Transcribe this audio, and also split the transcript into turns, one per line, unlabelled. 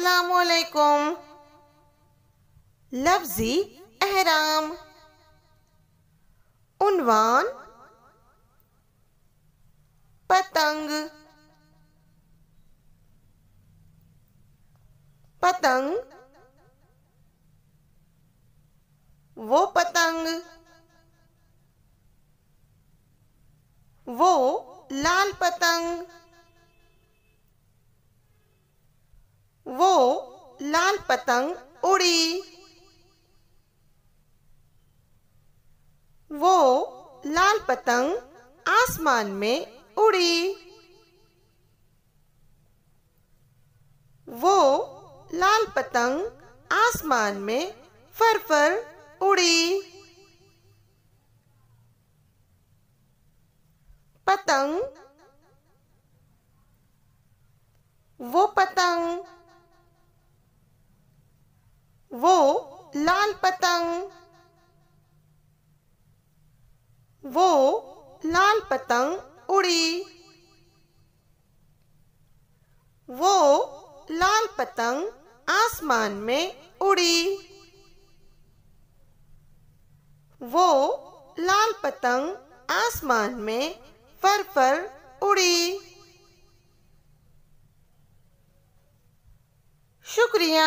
अस्सलाम लफ्जी एहराम उनवान पतंग पतंग वो पतंग वो लाल पतंग लाल पतंग उड़ी वो लाल पतंग आसमान में उड़ी वो लाल पतंग आसमान में फरफर उड़ी पतंग वो पतंग लाल पतंग वो लाल पतंग उड़ी वो लाल पतंग आसमान में उड़ी वो लाल पतंग आसमान में फर फर उड़ी शुक्रिया